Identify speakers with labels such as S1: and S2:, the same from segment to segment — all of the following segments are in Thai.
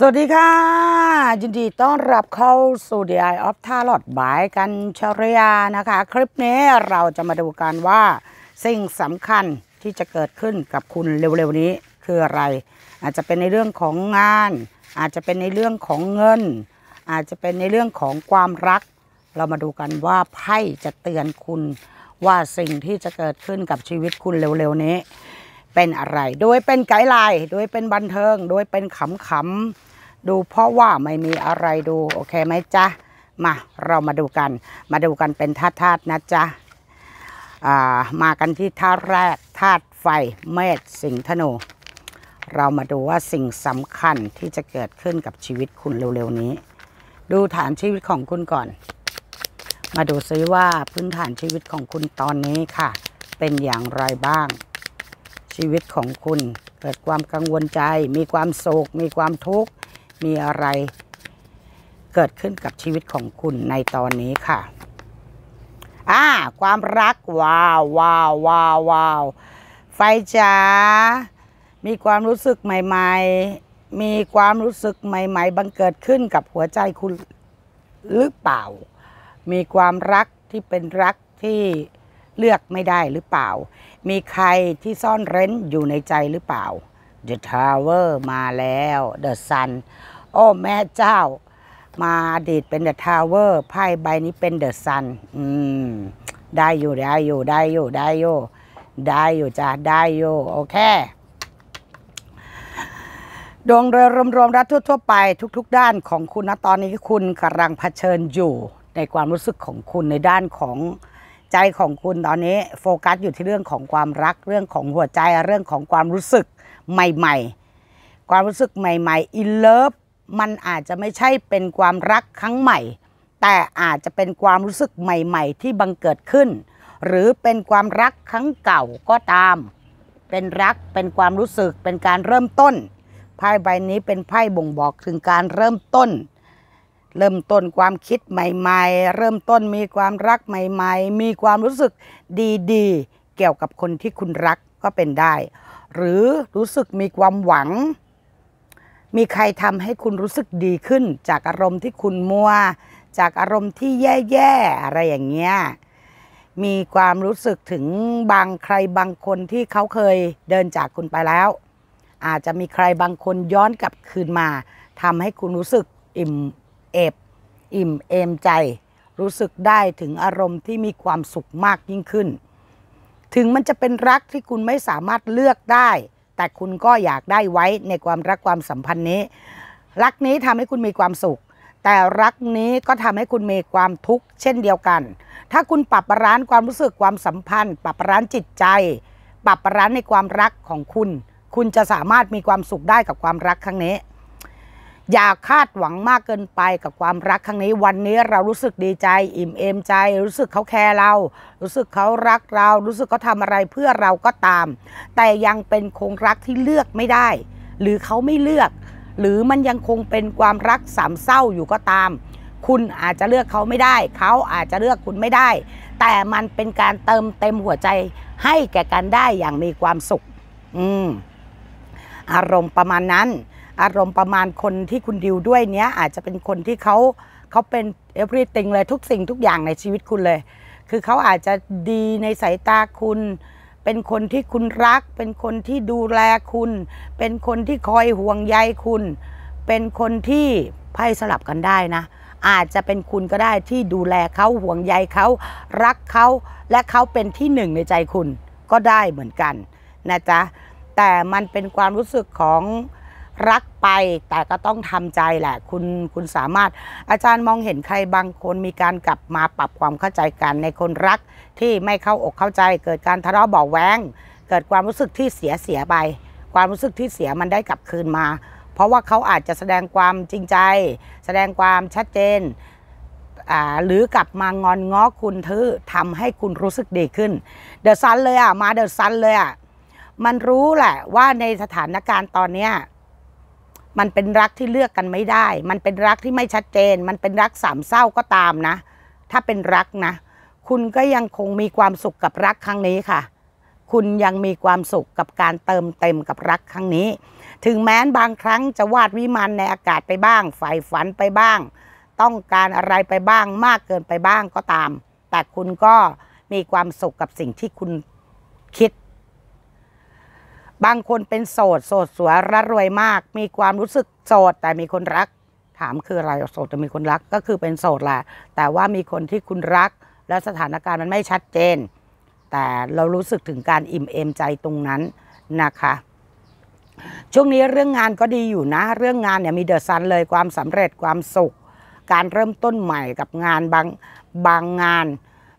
S1: สวัสดีค่ะ ยินดีต้อนรับเข้าสู่ The Eye of t a l o t บายกันชรยานะคะ คลิปนี้เราจะมาดูกันว่าสิ่งสำคัญที่จะเกิดขึ้นกับคุณเร็วๆนี้คืออะไร อาจจะเป็นในเรื่องของงาน อาจจะเป็นในเรื่องของเงิน อาจจะเป็นในเรื่องของความรัก เรามาดูกันว่าไพ่จะเตือนคุณว่าสิ่งที่จะเกิดขึ้นกับชีวิตคุณเร็วๆนี้ เป็นอะไรโดยเป็นไกด์ไลน์โดยเป็นบันเทิง โดยเป็นขำๆดูเพราะว่าไม่มีอะไรดูโอเคไหมจ๊ะ มา เรามาดูกัน มาดูกันเป็นธาตุธาตุนะจ๊ะมากันที่ธาตุแรกธาตุไฟเมษสิงธนูเรามาดูว่าสิ่งสำคัญที่จะเกิดขึ้นกับชีวิตคุณเร็วๆนี้ ดูฐานชีวิตของคุณก่อน มาดูซิว่าพื้นฐานชีวิตของคุณตอนนี้ค่ะ เป็นอย่างไรบ้าง ชีวิตของคุณ เกิดความกังวลใจ มีความโศก มีความทุกข์มีอะไร เกิดขึ้นกับชีวิตของคุณในตอนนี้ค่ะอ่าความรักว้าวว้าวว้าวว้าวไฟจ้ามีความรู้สึกใหม่ๆ มีความรู้สึกใหม่ ๆบังเกิดขึ้นกับหัวใจคุณหรือเปล่า มีความรักที่เป็นรักที่เลือกไม่ได้หรือเปล่า มีใครที่ซ่อนเร้นอยู่ในใจหรือเปล่า The Tower มาแล้ว The Sun โอ้ แม่เจ้ามาดีดเป็นเดอะทาวเวอร์ไพ่ใบนี้เป็นเดอะซันอืมได้อยู่ได้อยู่ได้อยู่ได้อยู่ได้อยู่จ้าได้อยู่ โอเคดวงโดยรวมๆรัฐทั่วๆไป ทุก ๆ ด้านของคุณนะตอนนี้คุณกำลังเผชิญอยู่ในความรู้สึกของคุณในด้านของใจของคุณตอนนี้ โฟกัสอยู่ที่เรื่องของความรักเรื่องของหัวใจเรื่องของความรู้สึกใหม่ๆ ความรู้สึกใหม่ ๆอินเลิฟมันอาจจะไม่ใช่เป็นความรักครั้งใหม่ แต่อาจจะเป็นความรู้สึกใหม่ๆที่บังเกิดขึ้น หรือเป็นความรักครั้งเก่าก็ตาม เป็นรักเป็นความรู้สึกเป็นการเริ่มต้นไพ่ใบนี้เป็นไพ่บ่งบอกถึงการเริ่มต้น เริ่มต้นความคิดใหม่ๆ เริ่มต้นมีความรักใหม่ๆ มีความรู้สึกดี ๆ เกี่ยวกับคนที่คุณรักก็เป็นได้ หรือรู้สึกมีความหวังมีใครทำให้คุณรู้สึกดีขึ้น จากอารมณ์ที่คุณมัว จากอารมณ์ที่แย่ๆอะไรอย่างเงี้ยมีความรู้สึกถึงบางใครบางคนที่เขาเคยเดินจากคุณไปแล้ว อาจจะมีใครบางคนย้อนกลับคืนมาทำให้คุณรู้สึกอิ่มเอบอิ่มเอมใจ รู้สึกได้ถึงอารมณ์ที่มีความสุขมากยิ่งขึ้น ถึงมันจะเป็นรักที่คุณไม่สามารถเลือกได้แต่คุณก็อยากได้ไว้ในความรักความสัมพันธ์นี้ รักนี้ทำให้คุณมีความสุข แต่รักนี้ก็ทำให้คุณมีความทุกข์ เช่นเดียวกัน ถ้าคุณปรับร้านความรู้สึกความสัมพันธ์ ปรับร้านจิตใจ ปรับร้านในความรักของคุณ คุณจะสามารถมีความสุขได้กับความรักครั้งนี้อย่าคาดหวังมากเกินไปกับความรักครั้งนี้วันนี้เรารู้สึกดีใจ อิ่มเอมใจรู้สึกเขาแคร์เรา รู้สึกเขารักเรารู้สึกเขาทำอะไรเพื่อเราก็ตาม แต่ยังเป็นคงรักที่เลือกไม่ได้ หรือเขาไม่เลือก หรือมันยังคงเป็นความรักสามเศร้าอยู่ก็ตาม คุณอาจจะเลือกเขาไม่ได้เขาอาจจะเลือกคุณไม่ได้ แต่มันเป็นการเติมเต็มหัวใจให้แก่กันได้อย่างมีความสุข อืม อารมณ์ประมาณนั้นอารมณ์ประมาณคนที่คุณดิวด้วยเนี้ยอาจจะเป็นคนที่เขาเขาเป็น everything เลยทุกสิ่งทุกอย่างในชีวิตคุณเลย คือเขาอาจจะดีในสายตาคุณ เป็นคนที่คุณรัก เป็นคนที่ดูแลคุณ เป็นคนที่คอยห่วงใยคุณ เป็นคนที่ไพ่สลับกันได้นะ อาจจะเป็นคุณก็ได้ที่ดูแลเขาห่วงใยเขารักเขาและเขาเป็นที่หนึ่งในใจคุณก็ได้เหมือนกันนะจ๊ะแต่มันเป็นความรู้สึกของรักไปแต่ก็ต้องทำใจแหละคุณคุณสามารถ อาจารย์มองเห็นใครบางคนมีการกลับมาปรับความเข้าใจกันในคนรักที่ไม่เข้าอกเข้าใจเกิดการทะเลาะเบาแวงเกิดความรู้สึกที่เสียเสียไปความรู้สึกที่เสียมันได้กลับคืนมา เพราะว่าเขาอาจจะแสดงความจริงใจ แสดงความชัดเจนหรือกลับมางอนง้อคุณืธอทำให้คุณรู้สึกดีขึ้นเดอะซันเลยอ่ะมาเดอะซันเลยอ่ะมันรู้แหละว่าในสถานการณ์ตอนเนี้ยมันเป็นรักที่เลือกกันไม่ได้ มันเป็นรักที่ไม่ชัดเจน มันเป็นรักสามเศร้าก็ตามนะ ถ้าเป็นรักนะ คุณก็ยังคงมีความสุขกับรักครั้งนี้ค่ะ คุณยังมีความสุขกับการเติมเต็มกับรักครั้งนี้ ถึงแม้นบางครั้งจะวาดวิมานในอากาศไปบ้างใฝ่ฝันไปบ้าง ต้องการอะไรไปบ้างมากเกินไปบ้างก็ตาม แต่คุณก็มีความสุขกับสิ่งที่คุณคิดบางคนเป็นโสด โสดสวยร่ำรวยมาก มีความรู้สึกโสด แต่มีคนรัก ถามคืออะไร โสดแต่มีคนรักก็คือเป็นโสดแหละ แต่ว่ามีคนที่คุณรักและสถานการณ์มันไม่ชัดเจน แต่เรารู้สึกถึงการอิ่มเอมใจตรงนั้นนะคะ ช่วงนี้เรื่องงานก็ดีอยู่นะ เรื่องงานเนี่ยมีเดอะซันเลยความสำเร็จความสุข การเริ่มต้นใหม่กับงานบาง บางงาน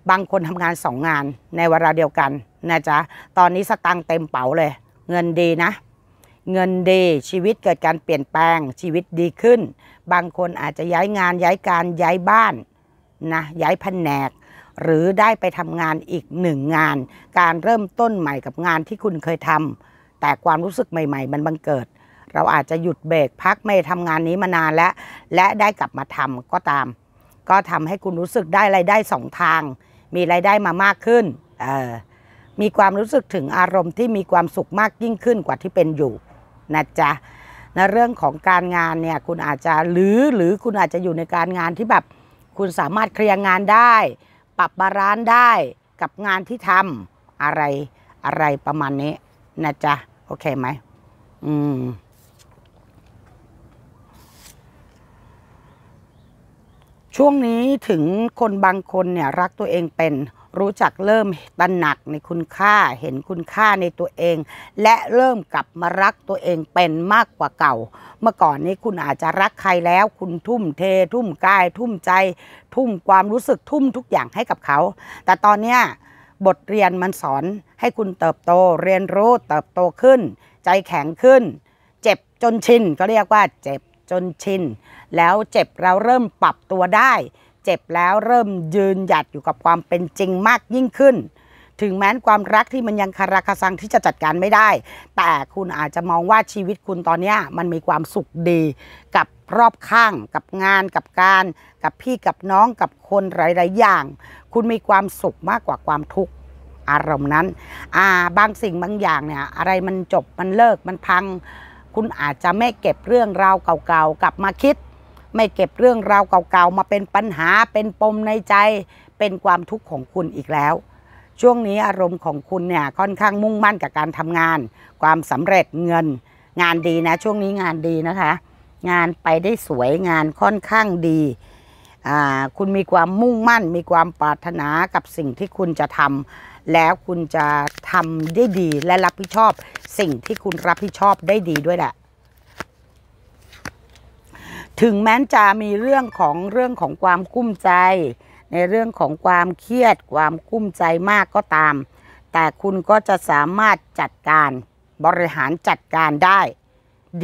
S1: บางคนทำงานสองงาน ในเวลาเดียวกันนะจ๊ะ ตอนนี้สตังเต็มเป๋าเลยเงินดีนะ เงินดีชีวิตเกิดการเปลี่ยนแปลงชีวิตดีขึ้น บางคนอาจจะย้ายงานย้ายการย้ายบ้านนะย้ายแผนก หรือได้ไปทำงานอีกหนึ่งงาน การเริ่มต้นใหม่กับงานที่คุณเคยทำแต่ความรู้สึกใหม่ๆมันบังเกิด เราอาจจะหยุดเบรกพักไม่ทำงานนี้มานานแล้ว และได้กลับมาทำก็ตาม ก็ทำให้คุณรู้สึกได้ไรายได้สองทาง มีไรายได้มามากขึ้นเออมีความรู้สึกถึงอารมณ์ที่มีความสุขมากยิ่งขึ้นกว่าที่เป็นอยู่นะจ๊ะในเรื่องของการงานเนี่ย คุณอาจจะหรือหรือคุณอาจจะอยู่ในการงานที่แบบ คุณสามารถเคลียร์งานได้ ปรับบาลานซ์ได้กับงานที่ทำอะไรอะไรประมาณนี้ นะจ๊ะ โอเคไหม อืมช่วงนี้ถึงคนบางคนเนี่ยรักตัวเองเป็น รู้จักเริ่มตระหนักในคุณค่าเห็นคุณค่าในตัวเอง และเริ่มกลับมารักตัวเองเป็นมากกว่าเก่า เมื่อก่อนนี้คุณอาจจะรักใครแล้วคุณทุ่มเททุ่มกายทุ่มใจทุ่มความรู้สึกทุ่มทุกอย่างให้กับเขา แต่ตอนนี้บทเรียนมันสอนให้คุณเติบโตเรียนรู้เติบโตขึ้น ใจแข็งขึ้น เจ็บจนชินก็เรียกว่าเจ็บจนชิน แล้วเจ็บแล้วเริ่มปรับตัวได้ เจ็บแล้วเริ่มยืนหยัดอยู่กับความเป็นจริงมากยิ่งขึ้น ถึงแม้นความรักที่มันยังคาราคาซังที่จะจัดการไม่ได้ แต่คุณอาจจะมองว่าชีวิตคุณตอนนี้ มันมีความสุขดี กับรอบข้าง กับงานกับการ กับพี่กับน้องกับคนหลายๆอย่าง คุณมีความสุขมากกว่าความทุกข์อารมณ์นั้น อ่าบางสิ่งบางอย่างเนี่ย อะไรมันจบมันเลิกมันพังคุณอาจจะไม่เก็บเรื่องราวเก่าๆกลับมาคิด ไม่เก็บเรื่องราวเก่าๆมาเป็นปัญหาเป็นปมในใจเป็นความทุกข์ของคุณอีกแล้ว ช่วงนี้อารมณ์ของคุณเนี่ยค่อนข้างมุ่งมั่นกับการทำงาน ความสำเร็จเงินงานดีนะ ช่วงนี้งานดีนะคะ งานไปได้สวยงานค่อนข้างดีคุณมีความมุ่งมั่น มีความปรารถนากับสิ่งที่คุณจะทำแล้วคุณจะทำได้ดีและรับผิดชอบสิ่งที่คุณรับผิดชอบได้ดีด้วยแหละถึงแม้จะมีเรื่องของเรื่องของความกุ้มใจ ในเรื่องของความเครียด ความกุ้มใจมากก็ตาม แต่คุณก็จะสามารถจัดการบริหารจัดการได้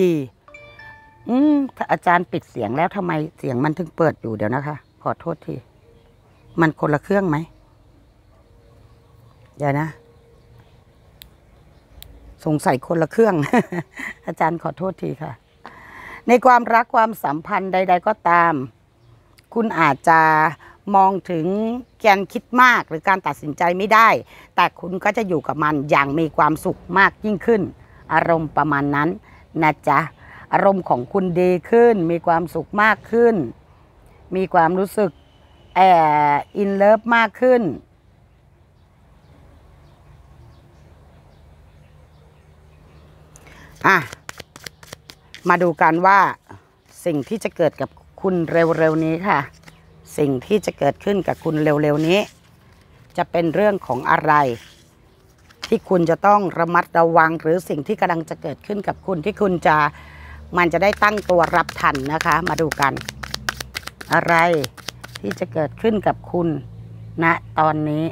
S1: ดี อืมอาจารย์ปิดเสียงแล้วทำไมเสียงมันถึงเปิดอยู่เดี๋ยวนะคะ ขอโทษทีมันคนละเครื่องไหมเดี๋ยวนะสงสัยคนละเครื่อง อาจารย์ขอโทษทีค่ะ ในความรักความสัมพันธ์ใด ๆ ก็ตาม คุณอาจจะมองถึงแกนคิดมาก หรือการตัดสินใจไม่ได้ แต่คุณก็จะอยู่กับมันอย่างมีความสุขมากยิ่งขึ้น อารมณ์ประมาณนั้นนะจ๊ะอารมณ์ของคุณดีขึ้น มีความสุขมากขึ้น มีความรู้สึกแอบอินเลิฟมากขึ้นอ่ะ มาดูกันว่าสิ่งที่จะเกิดกับคุณเร็วๆนี้ค่ะ สิ่งที่จะเกิดขึ้นกับคุณเร็วๆนี้ จะเป็นเรื่องของอะไร ที่คุณจะต้องระมัดระวังหรือสิ่งที่กำลังจะเกิดขึ้นกับคุณที่คุณจะมันจะได้ตั้งตัวรับทันนะคะ มาดูกัน อะไรที่จะเกิดขึ้นกับคุณณนะตอนนี้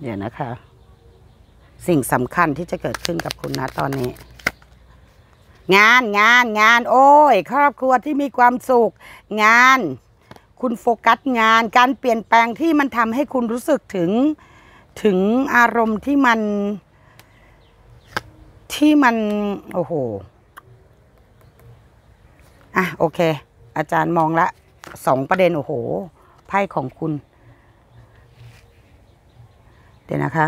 S1: เดี๋ยวนะคะสิ่งสำคัญที่จะเกิดขึ้นกับคุณนะตอนนี้ งานงาน งาน โอ้ย ครอบครัวที่มีความสุขงาน คุณโฟกัสงานการเปลี่ยนแปลงที่มันทำให้คุณรู้สึกถึง ถึงอารมณ์ที่มัน ที่มัน โอ้โหอ่ะโอเค อาจารย์มองละสองประเด็นโอ้โหไพ่ของคุณ เดี๋ยวนะคะ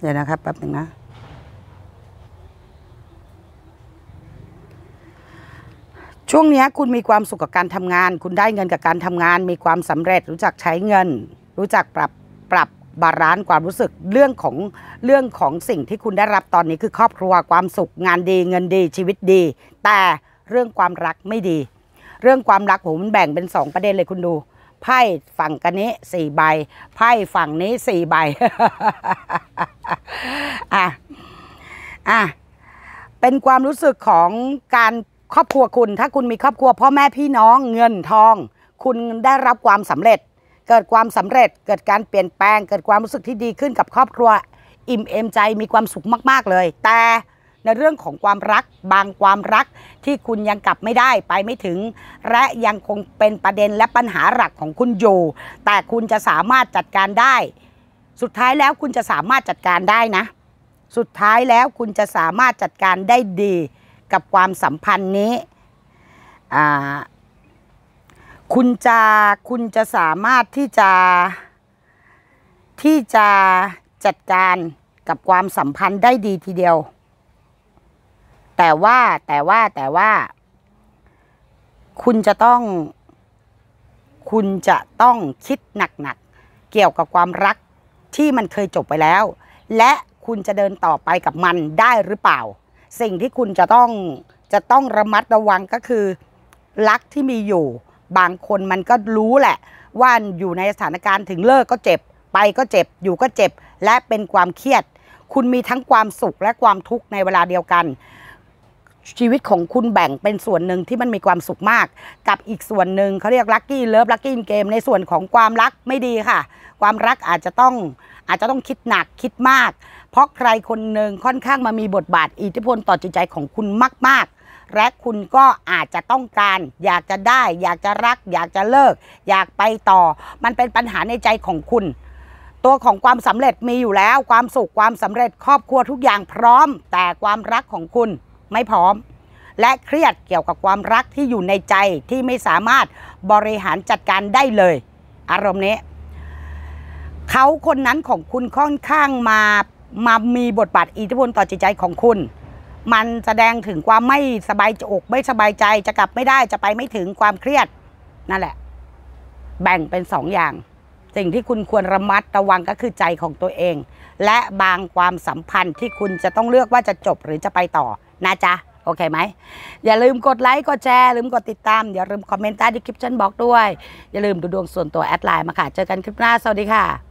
S1: เดี๋ยวนะครับแป๊บหนึ่งนะช่วงนี้คุณมีความสุขกับการทำงาน คุณได้เงินกับการทำงาน มีความสำเร็จรู้จักใช้เงิน รู้จักปรับปรับบาลานซ์ความรู้สึกเรื่องของเรื่องของสิ่งที่คุณได้รับตอนนี้คือครอบครัวความสุขงานดีเงินดีชีวิตดี แต่เรื่องความรักไม่ดี เรื่องความรักผมแบ่งเป็น 2 ประเด็นเลยคุณดูไพ่ฝั่งกันนี้สี่ใบไพ่ฝั่งนี้สี่ใบอ่ะอ่ะเป็นความรู้สึกของการครอบครัวคุณ ถ้าคุณมีครอบครัวพ่อแม่พี่น้อง เงินทอง คุณได้รับความสำเร็จ เกิดความสำเร็จ เกิดการเปลี่ยนแปลง เกิดความรู้สึกที่ดีขึ้นกับครอบครัว อิ่มเอมใจมีความสุขมาก ๆเลย แต่ในเรื่องของความรักบางความรักที่คุณยังกลับไม่ได้ไปไม่ถึง และยังคงเป็นประเด็นและปัญหาหลักของคุณอยู่ แต่คุณจะสามารถจัดการได้ สุดท้ายแล้วคุณจะสามารถจัดการได้นะ สุดท้ายแล้วคุณจะสามารถจัดการได้ดีกับความสัมพันธ์นี้คุณจะคุณจะสามารถที่จะที่จะจัดการกับความสัมพันธ์ได้ดีทีเดียวแต่ว่าแต่ว่าแต่ว่า คุณจะต้องคุณจะต้องคิดหนักๆ เกี่ยวกับความรักที่มันเคยจบไปแล้วและคุณจะเดินต่อไปกับมันได้หรือเปล่า สิ่งที่คุณจะต้องจะต้องระมัดระวังก็คือรักที่มีอยู่ บางคนมันก็รู้แหละ ว่าอยู่ในสถานการณ์ถึงเลิกก็เจ็บ ไปก็เจ็บอยู่ก็เจ็บและเป็นความเครียด คุณมีทั้งความสุขและความทุกข์ในเวลาเดียวกันชีวิตของคุณแบ่งเป็นส่วนหนึ่งที่มันมีความสุขมาก กับอีกส่วนหนึ่งเขาเรียกลัคกี้เลิฟลัคกี้เกมในส่วนของความรักไม่ดีค่ะ ความรักอาจจะต้อง อาจจะต้องคิดหนักคิดมาก เพราะใครคนหนึ่งค่อนข้างมามีบทบาทอิทธิพลต่อจิตใจของคุณมากๆ และคุณก็อาจจะต้องการ อยากจะได้อยากจะรัก อยากจะเลิกอยากไปต่อ มันเป็นปัญหาในใจของคุณ ตัวของความสำเร็จมีอยู่แล้ว ความสุขความสำเร็จครอบครัวทุกอย่างพร้อม แต่ความรักของคุณไม่พร้อม และเครียดเกี่ยวกับความรักที่อยู่ในใจที่ไม่สามารถบริหารจัดการได้เลย อารมณ์นี้เขาคนนั้นของคุณค่อนข้างมา มามีบทบาทอิทธิพลต่อจิตใจของคุณ มันแสดงถึงความไม่สบายอก ไม่สบายใจจะกลับไม่ได้จะไปไม่ถึงความเครียด นั่นแหละ แบ่งเป็นสองอย่าง สิ่งที่คุณควรระมัดระวังก็คือใจของตัวเอง และบางความสัมพันธ์ที่คุณจะต้องเลือกว่าจะจบหรือจะไปต่อนะจ๊ะโอเคไหมอย่าลืมกดไลค์ กดแชร์ ลืมกดติดตาม อย่าลืมคอมเมนต์ใต้ดีคลิปชั้นบอกด้วย อย่าลืมดูดวงส่วนตัวแอดไลน์มาค่ะ เจอกันคลิปหน้า สวัสดีค่ะ